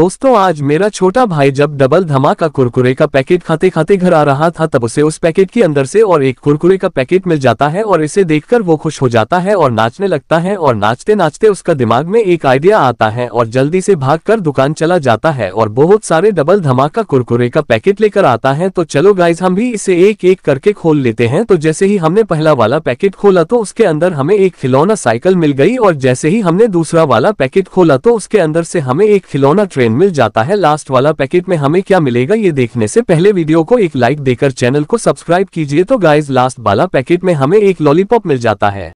दोस्तों आज मेरा छोटा भाई जब डबल धमाका कुरकुरे का पैकेट खाते खाते घर आ रहा था तब उसे उस पैकेट के अंदर से और एक कुरकुरे का पैकेट मिल जाता है और इसे देखकर वो खुश हो जाता है और नाचने लगता है और नाचते नाचते उसका दिमाग में एक आइडिया आता है और जल्दी से भागकर दुकान चला जाता है और बहुत सारे डबल धमाका कुरकुरे का पैकेट लेकर आता है तो चलो गाइज हम भी इसे एक एक करके खोल लेते हैं तो जैसे ही हमने पहला वाला पैकेट खोला तो उसके अंदर हमें एक खिलौना साइकिल मिल गई और जैसे ही हमने दूसरा वाला पैकेट खोला तो उसके अंदर से हमें एक खिलौना ट्रेन 10 मिल जाता है लास्ट वाला पैकेट में हमें क्या मिलेगा ये देखने से पहले वीडियो को एक लाइक देकर चैनल को सब्सक्राइब कीजिए तो गाइज लास्ट वाला पैकेट में हमें एक लॉलीपॉप मिल जाता है